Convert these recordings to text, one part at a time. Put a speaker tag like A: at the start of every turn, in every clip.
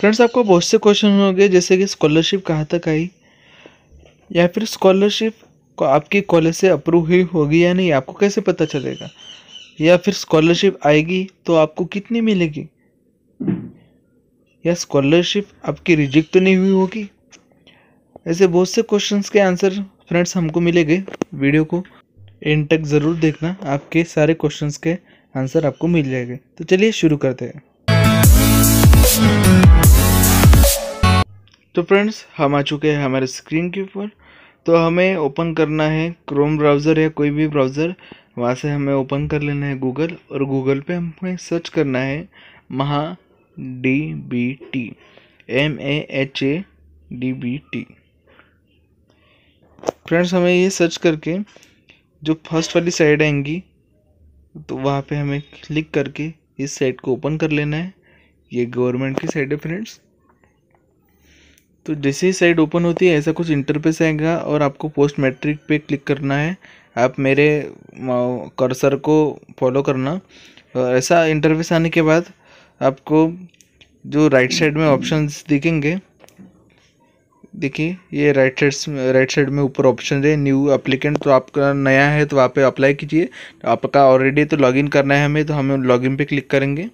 A: friends आपको बहुत से क्वेश्चन होंगे जैसे कि स्कॉलरशिप कहाँ तक आई या फिर स्कॉलरशिप को आपकी कॉलेज से अप्रूव हुई होगी या नहीं आपको कैसे पता चलेगा या फिर स्कॉलरशिप आएगी तो आपको कितनी मिलेगी या स्कॉलरशिप आपकी रिजेक्ट तो नहीं हुई होगी ऐसे बहुत से क्वेश्चंस के आंसर फ्रेंड्स हमको मिलेंगे वीडियो को एंड तक ज़रूर देखना आपके सारे क्वेश्चंस के आंसर आपको मिल जाएंगे तो चलिए शुरू करते हैं तो फ्रेंड्स हम आ चुके हैं हमारे स्क्रीन के ऊपर तो हमें ओपन करना है क्रोम ब्राउज़र या कोई भी ब्राउज़र वहाँ से हमें ओपन कर लेना है गूगल और गूगल पे हमें सर्च करना है Maha D B T M A H A D B T friends हमें ये सर्च करके जो फर्स्ट वाली साइड आएंगी तो वहाँ पे हमें क्लिक करके इस साइट को ओपन कर लेना है ये गवर्नमेंट की साइट है फ्रेंड्स तो जैसे ही साइट ओपन होती है ऐसा कुछ इंटरफेस आएगा और आपको पोस्ट मैट्रिक पे क्लिक करना है आप मेरे कर्सर को फॉलो करना ऐसा इंटरफेस आने के बाद आपको जो राइट साइड में ऑप्शंस दिखेंगे देखिए ये राइट साइड राइट साइड में ऊपर ऑप्शन है न्यू अप्लीकेंट तो आपका नया है तो वहाँ पे अप्लाई कीजिए तो आपका ऑलरेडी तो लॉगिन करना है हमें तो हम लॉगिन पे क्लिक करेंगे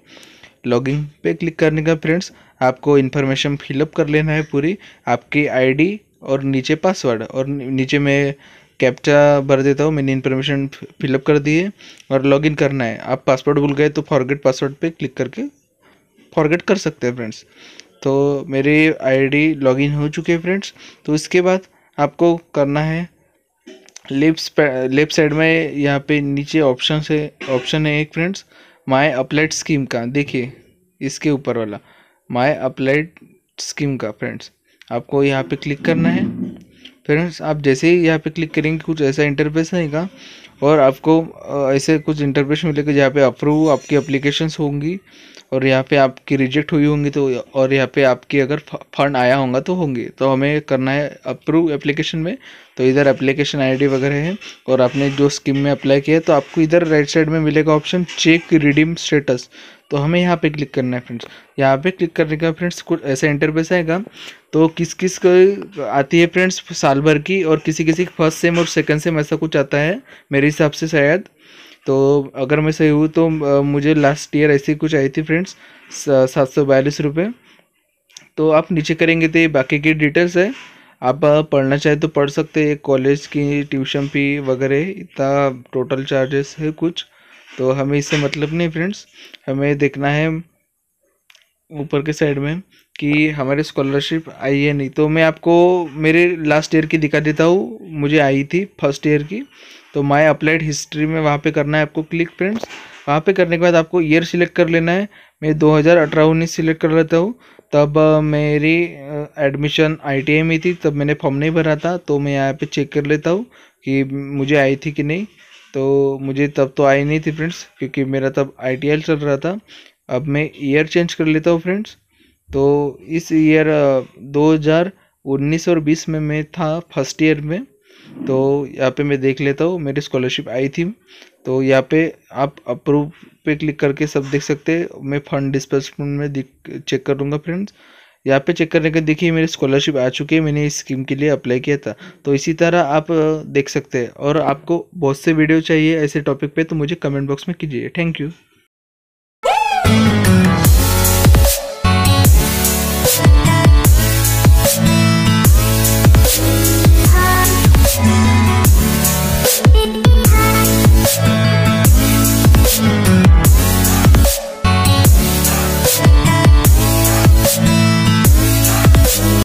A: लॉगिन पे क्लिक करने का फ्रेंड्स आपको इन्फॉर्मेशन फिलअप कर लेना है पूरी आपकी आईडी और नीचे पासवर्ड और नीचे मैं कैप्चा भर देता हूँ मैंने इन्फॉर्मेशन फिलअप कर दी है और लॉगिन करना है आप पासवर्ड भूल गए तो फॉरगेट पासवर्ड पे क्लिक करके फॉरगेट कर सकते हैं फ्रेंड्स तो मेरी आईडी लॉगिन हो चुके हैं फ्रेंड्स तो इसके बाद आपको करना है लेफ्ट लेफ्ट साइड में यहाँ पे नीचे ऑप्शन है ऑप्शन है एक फ्रेंड्स माई अपलेट स्कीम का देखिए इसके ऊपर वाला माय अप्लाइड स्कीम का फ्रेंड्स आपको यहाँ पे क्लिक करना है फ्रेंड्स आप जैसे ही यहाँ पे क्लिक करेंगे कुछ ऐसा इंटरफेस आएगा और आपको ऐसे कुछ इंटरफेस मिलेगा जहाँ पे अप्रूव आपकी अप्लीकेशन होंगी और यहाँ पे आपकी रिजेक्ट हुई होंगी तो और यहाँ पे आपकी अगर फंड आया होगा तो होंगे तो हमें करना है अप्रूव एप्लीकेशन में तो इधर एप्लीकेशन आईडी वगैरह है और आपने जो स्कीम में अप्लाई किया है तो आपको इधर राइट साइड में मिलेगा ऑप्शन चेक रिडीम स्टेटस तो हमें यहाँ पे क्लिक करना है फ्रेंड्स यहाँ पे क्लिक करने का फ्रेंड्स कुछ ऐसा इंटरव्यूस आएगा तो किस किस को आती है फ्रेंड्स साल भर की और किसी किसी फर्स्ट सेम और सेकंड सेम ऐसा कुछ आता है मेरे हिसाब से शायद तो अगर मैं सही हूँ तो मुझे लास्ट ईयर ऐसी कुछ आई थी फ्रेंड्स सात सौ बयालीस रुपये तो आप नीचे करेंगे तो ये बाकी की डिटेल्स है आप पढ़ना चाहें तो पढ़ सकते हैं कॉलेज की ट्यूशन फी वगैरह इतना टोटल चार्जेस है कुछ तो हमें इससे मतलब नहीं फ्रेंड्स हमें देखना है ऊपर के साइड में कि हमारे स्कॉलरशिप आई है नहीं तो मैं आपको मेरे लास्ट ईयर की दिखा देता हूँ मुझे आई थी फर्स्ट ईयर की तो माई अप्लाइड हिस्ट्री में वहाँ पे करना है आपको क्लिक फ्रेंड्स वहाँ पे करने के बाद आपको ईयर सिलेक्ट कर लेना है मैं 2018 उन्नीस सिलेक्ट कर लेता हूँ तब मेरी एडमिशन आई में थी तब मैंने फॉर्म नहीं भरा था तो मैं यहाँ पर चेक कर लेता हूँ कि मुझे आई थी कि नहीं तो मुझे तब तो आई नहीं थी फ्रेंड्स क्योंकि मेरा तब आई चल रहा था अब मैं ईयर चेंज कर लेता हूँ फ्रेंड्स तो इस ईयर 2019 और 20 में मैं था फर्स्ट ईयर में तो यहाँ पे मैं देख लेता हूँ मेरी स्कॉलरशिप आई थी तो यहाँ पे आप अप्रूव पे क्लिक करके सब देख सकते हैं मैं फंड डिस्पर्समेंट में चेक कर लूँगा फ्रेंड्स यहाँ पे चेक करने के देखिए मेरी स्कॉलरशिप आ चुकी है मैंने इस स्कीम के लिए अप्लाई किया था तो इसी तरह आप देख सकते हैं और आपको बहुत से वीडियो चाहिए ऐसे टॉपिक पे तो मुझे कमेंट बॉक्स में कीजिए थैंक यू